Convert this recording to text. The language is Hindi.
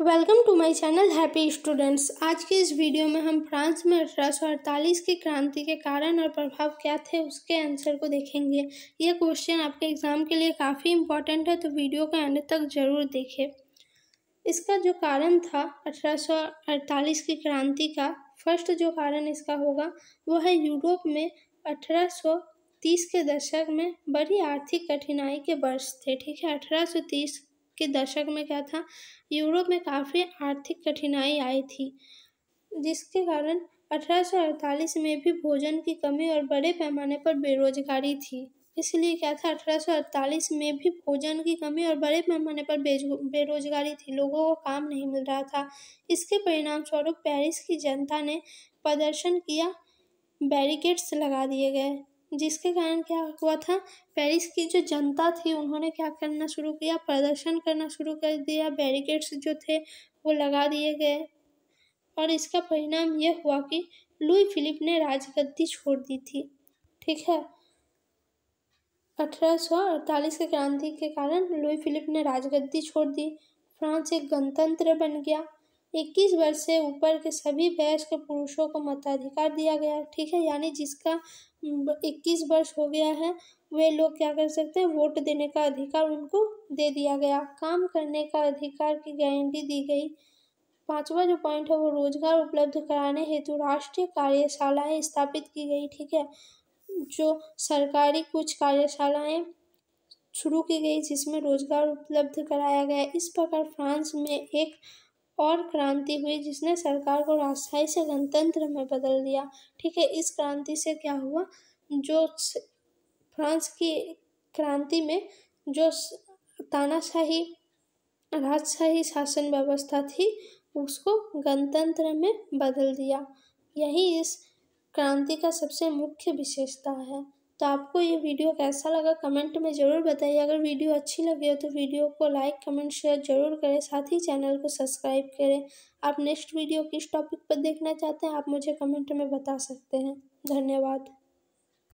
welcome to my channel happy students आज के इस वीडियो में हम फ्रांस में अठारह की क्रांति के कारण और प्रभाव क्या थे उसके आंसर को देखेंगे यह क्वेश्चन आपके एग्ज़ाम के लिए काफ़ी इंपॉर्टेंट है तो वीडियो का एंड तक ज़रूर देखें इसका जो कारण था अड़तालीस की क्रांति का फर्स्ट जो कारण इसका होगा वो है यूरोप में अठारह तीस के दशक में बड़ी आर्थिक कठिनाई के वर्ष थे ठीक है अठारह सौ तीस के दशक में क्या था यूरोप में काफ़ी आर्थिक कठिनाई आई थी जिसके कारण 1848 में भी भोजन की कमी और बड़े पैमाने पर बेरोजगारी थी इसलिए क्या था 1848 में भी भोजन की कमी और बड़े पैमाने पर बेरोजगारी थी लोगों को काम नहीं मिल रहा था इसके परिणाम स्वरूप पेरिस की जनता ने प्रदर्शन किया बैरिकेड्स लगा दिए गए जिसके कारण क्या हुआ था पेरिस की जो जनता थी उन्होंने क्या करना शुरू किया प्रदर्शन करना शुरू कर दिया बैरिकेड्स जो थे वो लगा दिए गए और इसका परिणाम यह हुआ कि लुई फिलिप ने राजगद्दी छोड़ दी थी ठीक है अठारह की क्रांति के कारण लुई फिलिप ने राजगद्दी छोड़ दी फ्रांस एक गणतंत्र बन गया इक्कीस वर्ष से ऊपर के सभी वयस्क पुरुषों को मताधिकार दिया गया ठीक है यानी जिसका इक्कीस वर्ष हो गया है वे लोग क्या कर सकते हैं वोट देने का अधिकार उनको दे दिया गया काम करने का अधिकार की गारंटी दी गई पांचवा जो पॉइंट है वो रोजगार उपलब्ध कराने हेतु राष्ट्रीय कार्यशालाएं स्थापित की गई ठीक है जो सरकारी कुछ कार्यशालाएं शुरू की गई जिसमें रोजगार उपलब्ध कराया गया इस प्रकार फ्रांस में एक और क्रांति हुई जिसने सरकार को राजशाही से गणतंत्र में बदल दिया ठीक है इस क्रांति से क्या हुआ जो फ्रांस की क्रांति में जो तानाशाही राजशाही शासन व्यवस्था थी उसको गणतंत्र में बदल दिया यही इस क्रांति का सबसे मुख्य विशेषता है तो आपको ये वीडियो कैसा लगा कमेंट में ज़रूर बताइए अगर वीडियो अच्छी लगी हो तो वीडियो को लाइक कमेंट शेयर ज़रूर करें साथ ही चैनल को सब्सक्राइब करें आप नेक्स्ट वीडियो किस टॉपिक पर देखना चाहते हैं आप मुझे कमेंट में बता सकते हैं धन्यवाद